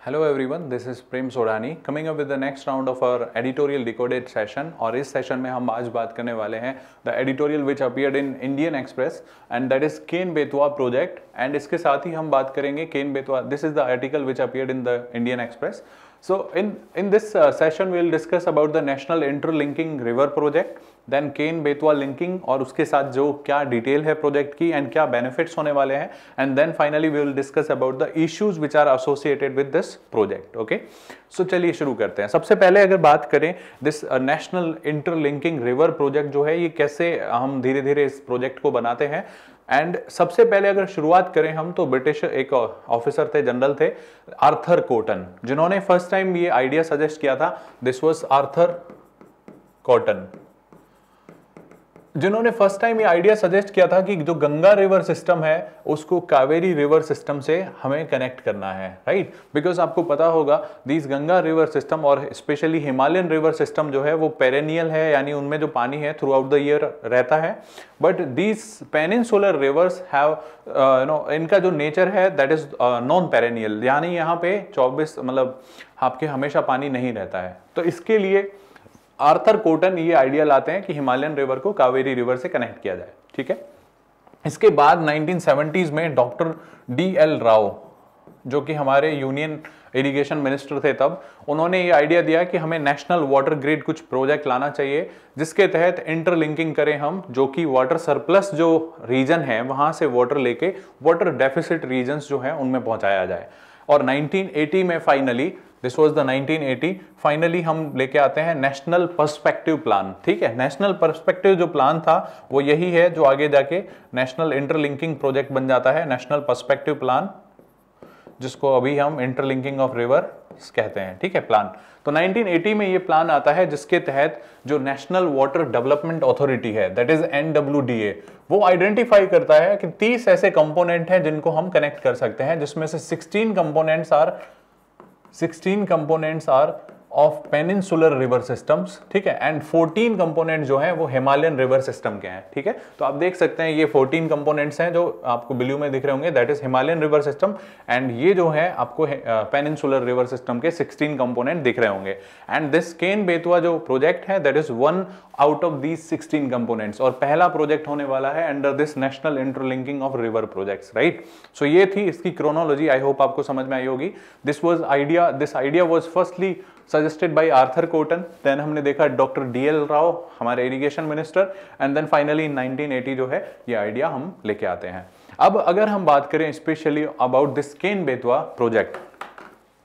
Hello everyone, this is Prem Sodani coming up with the next round of our editorial decoded session और इस session में हम आज बात करने वाले हैं the editorial which appeared in Indian Express and that is Ken Betwa project and इसके साथ ही हम बात करेंगे Ken Betwa this is the article which appear in the Indian Express So in, in this uh, session we will discuss about the National Interlinking River Project then Ken Betwa linking और उसके साथ जो क्या डिटेल है प्रोजेक्ट की एंड क्या बेनिफिट्स होने वाले हैं and then finally we will discuss about the issues which are associated with this project okay so चलिए शुरू करते हैं सबसे पहले अगर बात करें this national interlinking river project जो है ये कैसे हम धीरे धीरे इस प्रोजेक्ट को बनाते हैं एंड सबसे पहले अगर शुरुआत करें हम तो ब्रिटिश एक ऑफिसर uh, थे जनरल थे आर्थर कोटन जिन्होंने फर्स्ट टाइम ये आइडिया सजेस्ट किया था दिस वॉज आर्थर कॉटन जिन्होंने फर्स्ट टाइम ये आइडिया सजेस्ट किया था कि जो गंगा रिवर सिस्टम है उसको कावेरी रिवर सिस्टम से हमें कनेक्ट करना है राइट बिकॉज आपको पता होगा दिस गंगा रिवर सिस्टम और स्पेशली हिमालयन रिवर सिस्टम जो है वो पेरेनियल है यानी उनमें जो पानी है थ्रू आउट द ईयर रहता है but these solar rivers have no इनका जो नेचर है दैट इज नॉन पेरेनियल यानी यहाँ पे चौबीस मतलब आपके हमेशा पानी नहीं रहता है तो इसके लिए आर्थर कोटन ये आइडिया लाते हैं कि हिमालयन रिवर को कावेरी रिवर से कनेक्ट किया जाए ठीक है इसके बाद 1970s में डॉक्टर डी एल राव जो कि हमारे यूनियन इरिगेशन मिनिस्टर थे तब उन्होंने ये आइडिया दिया कि हमें नेशनल वाटर ग्रिड कुछ प्रोजेक्ट लाना चाहिए जिसके तहत इंटरलिंकिंग करें हम जो कि वाटर सरप्लस जो रीजन है वहां से वाटर लेके वाटर डेफिसिट रीजन जो है उनमें पहुंचाया जाए और 1980 में finally this was the 1980 finally हम लेके आते हैं नेशनल परस्पेक्टिव प्लान ठीक है नेशनल परस्पेक्टिव जो प्लान था वो यही है जो आगे जाके नेशनल इंटरलिंकिंग प्रोजेक्ट बन जाता है नेशनल परस्पेक्टिव प्लान जिसको अभी हम इंटरलिंकिंग ऑफ रिवर कहते हैं ठीक है प्लान तो 1980 में ये प्लान आता है जिसके तहत जो नेशनल वाटर डेवलपमेंट अथॉरिटी है दैट इज एनडब्ल्यूडीए वो आइडेंटिफाई करता है कि 30 ऐसे कंपोनेंट हैं जिनको हम कनेक्ट कर सकते हैं जिसमें से 16 components are 16 components are of peninsular river systems ठीक है एंड 14 कंपोनेंट जो हैं वो हिमालयन रिवर सिस्टम के हैं ठीक है तो आप देख सकते हैं ये 14 कंपोनेंट्स हैं जो आपको ब्लू में दिख रहे होंगे that is Himalayan river system and ये जो है आपको पेनिनसुलर रिवर सिस्टम के 16 कंपोनेंट दिख रहे होंगे एंड दिस केन बेतवा जो प्रोजेक्ट है that is one out of these sixteen components और पहला प्रोजेक्ट होने वाला है under this national interlinking of river projects right so ये थी इसकी क्रोनोलॉजी आई होप आपको समझ में आई होगी this was idea this idea was firstly suggested by Arthur Cotton then हमने देखा डॉक्टर डी एल राव हमारे irrigation minister and then finally in eighty जो है ये आइडिया हम लेके आते हैं अब अगर हम बात करें specially about this Ken Betwa project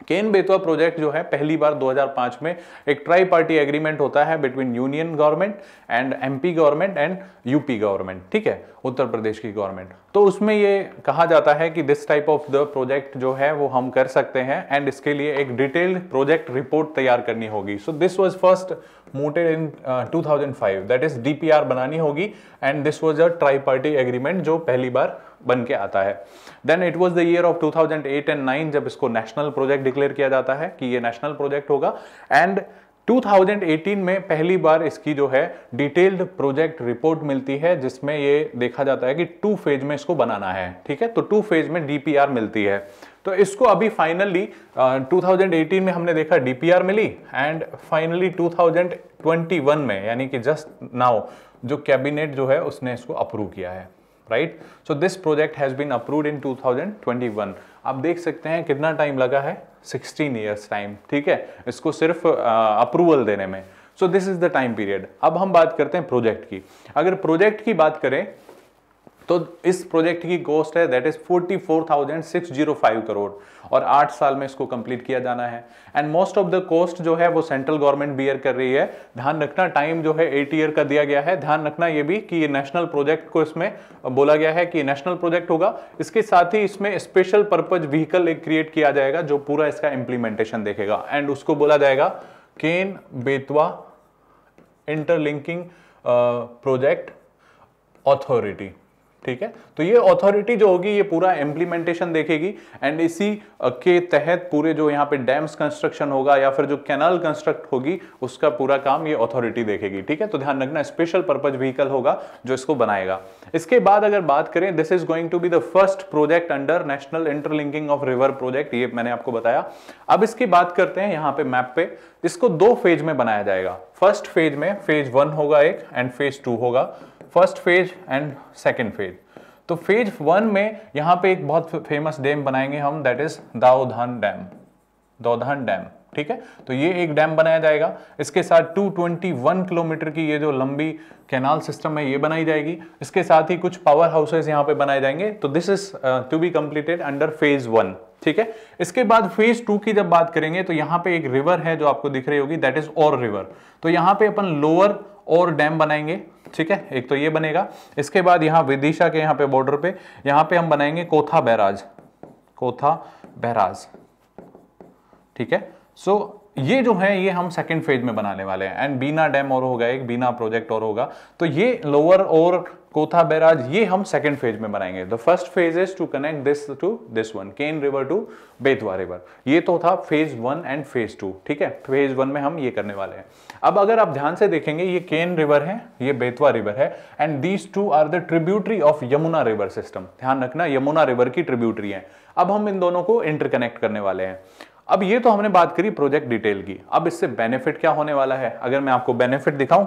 Ken Betwa project जो है पहली बार 2005 में एक ट्राई पार्टी एग्रीमेंट होता है between union government and MP government and UP government ठीक है उत्तर प्रदेश की गवर्नमेंट तो उसमें ये कहा जाता है कि this type of the project जो है वो हम कर सकते हैं एंड इसके लिए एक डिटेल्ड प्रोजेक्ट रिपोर्ट तैयार करनी होगी so this was first mooted in to that is D बनानी होगी and this was a tri party agreement जो पहली बार बन के आता है then it was the year of 2008 and nine जब इसको नेशनल प्रोजेक्ट डिक्लेयर किया जाता है कि ये नेशनल प्रोजेक्ट होगा एंड 2018 में पहली बार इसकी जो है डिटेल्ड प्रोजेक्ट रिपोर्ट मिलती है जिसमें ये देखा जाता है कि टू फेज में इसको बनाना है ठीक है तो टू फेज में डीपीआर मिलती है तो इसको अभी फाइनली uh, 2018 में हमने देखा डीपीआर मिली एंड फाइनली 2021 में यानी कि जस्ट नाउ जो कैबिनेट जो है उसने इसको अप्रूव किया है right so this project has been approved in 2021 आप देख सकते हैं कितना टाइम लगा है 16 इयर्स टाइम ठीक है इसको सिर्फ अप्रूवल uh, देने में so this is the time period अब हम बात करते हैं प्रोजेक्ट की अगर प्रोजेक्ट की बात करें तो इस प्रोजेक्ट की कॉस्ट है दैट इज 44,605 करोड़ और आठ साल में इसको कंप्लीट किया जाना है and most of the cost जो है वो सेंट्रल गवर्नमेंट बियर कर रही है ध्यान रखना टाइम जो है एट ईयर का दिया गया है ध्यान रखना ये भी कि ये नेशनल प्रोजेक्ट को इसमें बोला गया है कि नेशनल प्रोजेक्ट होगा इसके साथ ही इसमें स्पेशल पर्पज व्हीकल एक क्रिएट किया जाएगा जो पूरा इसका इंप्लीमेंटेशन देखेगा एंड उसको बोला जाएगा Ken Betwa interlinking project authority ठीक है तो ये अथॉरिटी जो होगी ये पूरा इम्प्लीमेंटेशन देखेगी एंड इसी के तहत पूरे जो यहाँ पे डैम्स कंस्ट्रक्शन होगा या फिर जो कैनाल कंस्ट्रक्ट होगी उसका पूरा काम ये अथॉरिटी देखेगी ठीक है तो ध्यान रखना स्पेशल पर्पज व्हीकल होगा जो इसको बनाएगा इसके बाद अगर बात करें this is going to be the first project under national interlinking of river project ये मैंने आपको बताया अब इसकी बात करते हैं यहाँ पे मैप पे इसको दो फेज में बनाया जाएगा फर्स्ट फेज में फेज वन होगा एक एंड फेज टू होगा first phase and second phase तो फेज वन में यहाँ पे एक बहुत फेमस डैम बनाएंगे हम that is Daudhan dam Daudhan dam ठीक है तो ये एक डैम बनाया जाएगा इसके साथ 221 किलोमीटर की ये जो लंबी कैनाल सिस्टम है ये बनाई जाएगी इसके साथ ही कुछ पावर हाउसेज यहाँ पे बनाए जाएंगे तो this is to be completed under phase one ठीक है इसके बाद फेज टू की जब बात करेंगे तो यहाँ पे एक रिवर है जो आपको दिख रही होगी दैट इज और रिवर तो यहाँ पे अपन लोअर और डैम बनाएंगे ठीक है एक तो ये बनेगा इसके बाद यहाँ विदिशा के यहाँ पे बॉर्डर पे यहाँ पे हम बनाएंगे कोथा बैराज कोथा बैराज ठीक है सो so, ये जो है ये हम सेकेंड फेज में बनाने वाले हैं एंड बीना डैम और होगा एक बीना प्रोजेक्ट और होगा तो ये लोअर और कोथा बैराज ये हम सेकेंड फेज में बनाएंगे the first phase is to connect this to this one Ken river to Betwa river ये तो था phase one and phase two ठीक है फेज वन में हम ये करने वाले हैं अब अगर आप ध्यान से देखेंगे ये केन रिवर है ये बेतवा रिवर है and these two are the tributary of Yamuna river system ध्यान रखना यमुना रिवर की ट्रिब्यूटरी है अब हम इन दोनों को इंटरकनेक्ट करने वाले हैं अब ये तो हमने बात करी प्रोजेक्ट डिटेल की अब इससे बेनिफिट क्या होने वाला है अगर मैं आपको बेनिफिट दिखाऊं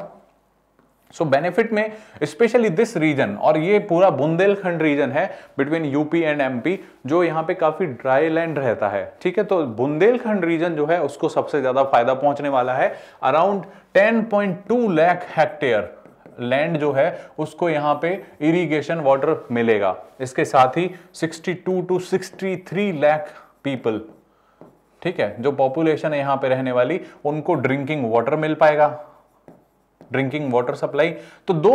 सो so बेनिफिट में स्पेशली दिस रीजन और ये पूरा बुंदेलखंड रीजन है बिटवीन यूपी एंड एमपी जो यहाँ पे काफी ड्राई लैंड रहता है ठीक है तो बुंदेलखंड रीजन जो है उसको सबसे ज्यादा फायदा पहुंचने वाला है अराउंड 10.2 लाख हेक्टेयर लैंड जो है उसको यहाँ पे इरिगेशन वाटर मिलेगा इसके साथ ही 62 टू 63 लाख पीपल ठीक है जो पॉपुलेशन है यहाँ पे रहने वाली उनको ड्रिंकिंग वाटर मिल पाएगा ड्रिंकिंग वाटर सप्लाई तो दो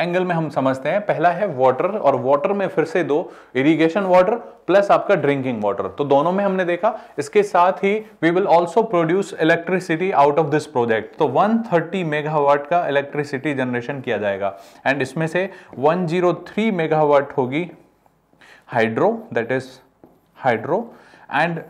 एंगल में हम समझते हैं पहला है वाटर और वाटर में फिर से दो इरिगेशन वाटर प्लस आपका ड्रिंकिंग वाटर तो दोनों में हमने देखा इसके साथ ही we will also produce electricity out of this project तो 130 मेगावाट का इलेक्ट्रिसिटी जनरेशन किया जाएगा एंड इसमें से 103 मेगावाट होगी hydro that is hydro and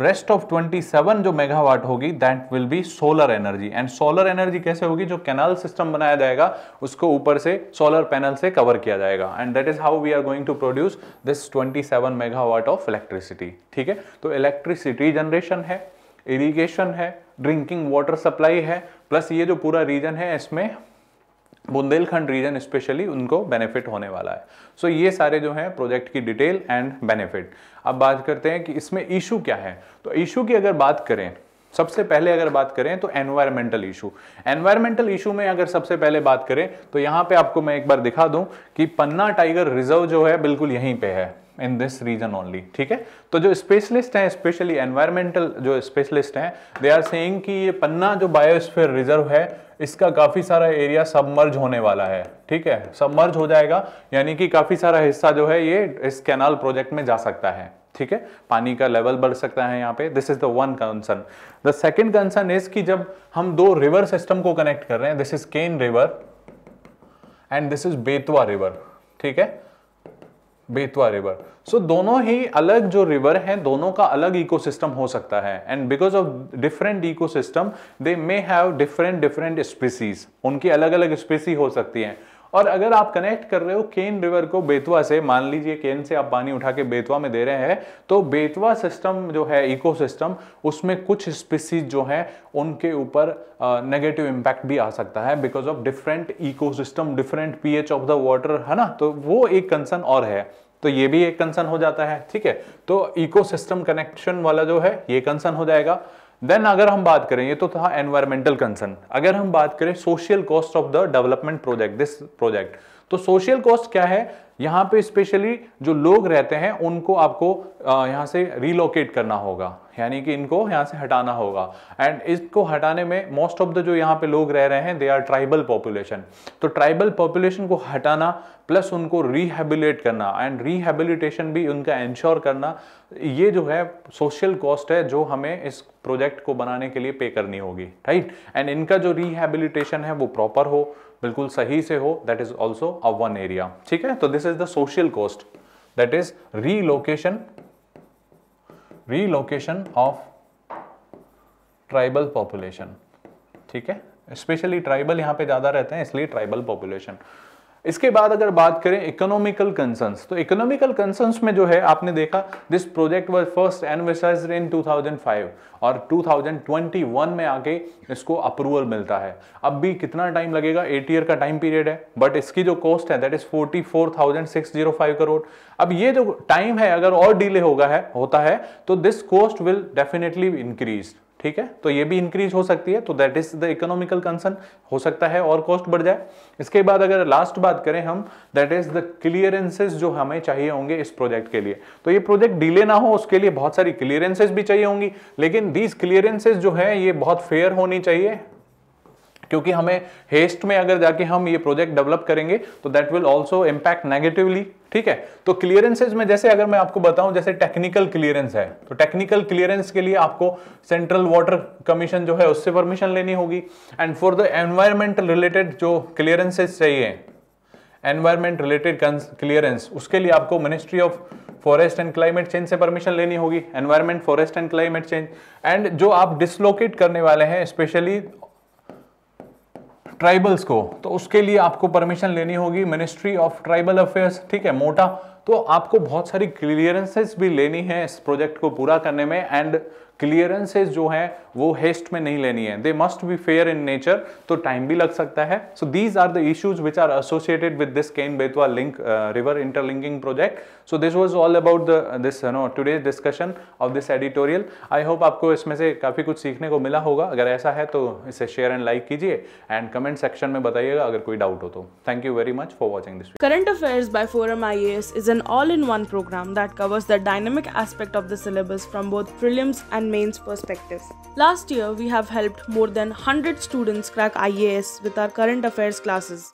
rest of 27 जो मेगावाट होगी that will be solar energy and solar energy कैसे होगी जो कैनाल सिस्टम बनाया जाएगा उसको ऊपर से सोलर पैनल से कवर किया जाएगा and that is how we are going to produce this 27 megawatt of electricity ठीक है तो इलेक्ट्रिसिटी जनरेशन है इरीगेशन है ड्रिंकिंग वाटर सप्लाई है प्लस ये जो पूरा रीजन है इसमें बुंदेलखंड रीजन स्पेशली उनको बेनिफिट होने वाला है सो so, ये सारे जो हैं प्रोजेक्ट की डिटेल एंड बेनिफिट अब बात करते हैं कि इसमें इशू क्या है तो इशू की अगर बात करें सबसे पहले अगर बात करें तो एनवायरमेंटल इशू एनवायरमेंटल इशू में अगर सबसे पहले बात करें तो यहां पे आपको मैं एक बार दिखा दूं कि पन्ना टाइगर रिजर्व जो है बिल्कुल यहीं पे है इन दिस रीजन ओनली ठीक है तो जो स्पेशलिस्ट हैं स्पेशली एनवायरमेंटल जो स्पेशलिस्ट हैं दे आर सेइंग कि ये पन्ना जो बायोस्फीयर रिजर्व है इसका काफ़ी सारा एरिया सबमर्ज होने वाला है ठीक है सबमर्ज हो जाएगा यानी कि काफ़ी सारा हिस्सा जो है ये इस कैनाल प्रोजेक्ट में जा सकता है ठीक है पानी का लेवल बढ़ सकता है यहाँ पे this is the one concern the second concern is कि जब हम दो रिवर सिस्टम को कनेक्ट कर रहे हैं this is Ken river and this is Betwa river ठीक है बेतवा रिवर सो दोनों ही अलग जो रिवर हैं दोनों का अलग इकोसिस्टम हो सकता है and because of different ecosystem they may have different different species उनकी अलग अलग स्पीसी हो सकती है और अगर आप कनेक्ट कर रहे हो केन रिवर को बेतवा से मान लीजिए केन से आप पानी उठा के बेतवा में दे रहे हैं तो बेतवा सिस्टम जो है इकोसिस्टम उसमें कुछ स्पीसीज जो है उनके ऊपर नेगेटिव इम्पैक्ट भी आ सकता है because of different eco different P of the water है ना तो वो एक कंसर्न और है तो ये भी एक कंसर्न हो जाता है ठीक है तो इकोसिस्टम कनेक्शन वाला जो है ये कंसर्न हो जाएगा देन अगर हम बात करें ये तो था एनवायरमेंटल कंसर्न अगर हम बात करें social cost of the development project this project तो सोशल कॉस्ट क्या है यहाँ पे स्पेशली जो लोग रहते हैं उनको आपको यहाँ से रिलोकेट करना होगा यानी कि इनको यहाँ से हटाना होगा एंड इसको हटाने में मोस्ट ऑफ द जो यहाँ पे लोग रह रहे हैं दे आर ट्राइबल पॉपुलेशन तो ट्राइबल पॉपुलेशन को हटाना प्लस उनको रिहेबिलेट करना एंड रिहेबिलिटेशन भी उनका इंश्योर करना ये जो है सोशल कॉस्ट है जो हमें इस प्रोजेक्ट को बनाने के लिए पे करनी होगी राइट एंड इनका जो रिहेबिलिटेशन है वो प्रॉपर हो बिल्कुल सही से हो that is also a one area ठीक है तो this is the social cost that is relocation relocation of tribal population ठीक है स्पेशली ट्राइबल यहां पे ज़्यादा रहते हैं इसलिए ट्राइबल पॉपुलेशन इसके बाद अगर बात करें इकोनॉमिकल कंसर्न तो इकोनॉमिकल कंसर्न में जो है आपने देखा दिस प्रोजेक्ट वॉज फर्स्ट एनवर्साइज इन 2005 और 2021 में आके इसको अप्रूवल मिलता है अब भी कितना टाइम लगेगा एट ईयर का टाइम पीरियड है बट इसकी जो कॉस्ट है दैट इज 44,605 करोड़ अब ये जो टाइम है अगर और डिले होगा है होता है तो this cost will definitely increase ठीक है तो ये भी इंक्रीज हो सकती है तो that is the economical concern हो सकता है और कॉस्ट बढ़ जाए इसके बाद अगर लास्ट बात करें हम दैट इज द क्लियरेंसेज जो हमें चाहिए होंगे इस प्रोजेक्ट के लिए तो ये प्रोजेक्ट डिले ना हो उसके लिए बहुत सारी क्लियरेंसेज भी चाहिए होंगी लेकिन दीज क्लियरेंसेज जो है ये बहुत फेयर होनी चाहिए क्योंकि हमें हेस्ट में अगर जाके हम ये प्रोजेक्ट डेवलप करेंगे तो that will also impact negatively ठीक है तो क्लियरेंसेज में जैसे अगर मैं आपको बताऊं जैसे टेक्निकल क्लियरेंस है तो टेक्निकल क्लियरेंस के लिए आपको सेंट्रल वाटर कमीशन जो है उससे परमिशन लेनी होगी and for the environmental related जो क्लियरेंसेज चाहिए एनवायरमेंट रिलेटेड क्लियरेंस उसके लिए आपको ministry of forest and climate change से परमिशन लेनी होगी environment forest and climate change and जो आप डिसलोकेट करने वाले हैं स्पेशली ट्राइबल्स को तो उसके लिए आपको परमिशन लेनी होगी मिनिस्ट्री ऑफ ट्राइबल अफेयर्स ठीक है मोटा तो आपको बहुत सारी क्लियरेंसेस भी लेनी है इस प्रोजेक्ट को पूरा करने में एंड क्लियरेंसेज जो है वो हेस्ट में नहीं लेनी है they must be fair in nature तो टाइम भी लग सकता है so these are the issues which are associated with this Ken Betwa link river interlinking project so this was all about this no today discussion of this editorial I hope आपको इसमें से काफ़ी कुछ सीखने को मिला होगा अगर ऐसा है तो इसे शेयर एंड लाइक कीजिए एंड कमेंट सेक्शन में बताइएगा अगर कोई डाउट हो तो thank you very much for watching this current affairs by Forum I S is an all in one program that covers the dynamic aspect of the syllabus from both film and perspective. Last year, we have helped more than 100 students crack IAS with our current affairs classes.